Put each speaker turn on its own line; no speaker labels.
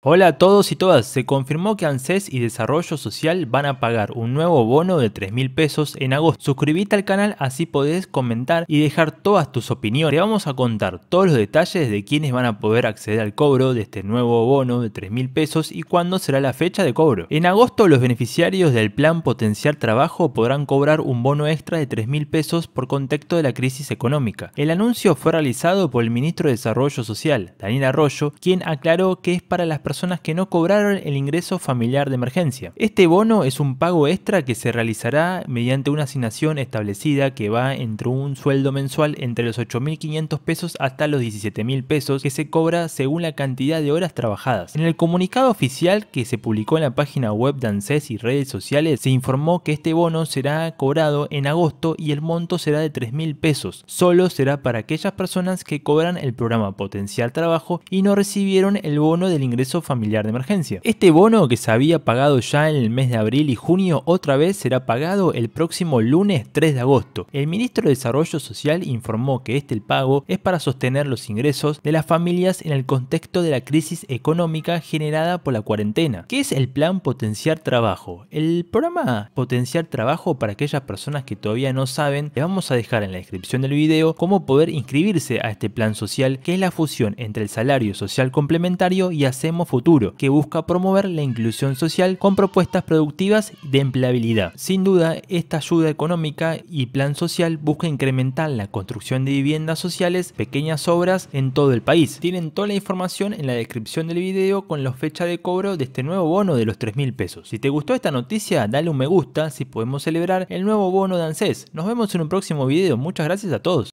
Hola a todos y todas, se confirmó que ANSES y Desarrollo Social van a pagar un nuevo bono de 3 mil pesos en agosto. Suscríbete al canal así podés comentar y dejar todas tus opiniones. Te vamos a contar todos los detalles de quiénes van a poder acceder al cobro de este nuevo bono de 3 mil pesos y cuándo será la fecha de cobro. En agosto los beneficiarios del plan Potenciar Trabajo podrán cobrar un bono extra de 3 mil pesos por contexto de la crisis económica. El anuncio fue realizado por el ministro de Desarrollo Social, Daniel Arroyo, quien aclaró que es para las personas que no cobraron el ingreso familiar de emergencia. Este bono es un pago extra que se realizará mediante una asignación establecida que va entre un sueldo mensual entre los 8.500 pesos hasta los 17.000 pesos que se cobra según la cantidad de horas trabajadas. En el comunicado oficial que se publicó en la página web de ANSES y redes sociales se informó que este bono será cobrado en agosto y el monto será de 3.000 pesos. Solo será para aquellas personas que cobran el programa Potencial Trabajo y no recibieron el bono del ingreso familiar de emergencia. Este bono que se había pagado ya en el mes de abril y junio otra vez será pagado el próximo lunes 3 de agosto. El ministro de Desarrollo Social informó que este pago es para sostener los ingresos de las familias en el contexto de la crisis económica generada por la cuarentena. ¿Qué es el plan Potenciar Trabajo? El programa Potenciar Trabajo para aquellas personas que todavía no saben, les vamos a dejar en la descripción del video cómo poder inscribirse a este plan social que es la fusión entre el salario social complementario y hacemos Futuro, que busca promover la inclusión social con propuestas productivas de empleabilidad. Sin duda, esta ayuda económica y plan social busca incrementar la construcción de viviendas sociales, pequeñas obras en todo el país. Tienen toda la información en la descripción del video con la fecha de cobro de este nuevo bono de los 3000 mil pesos. Si te gustó esta noticia, dale un me gusta si podemos celebrar el nuevo bono de ANSES. Nos vemos en un próximo video. Muchas gracias a todos.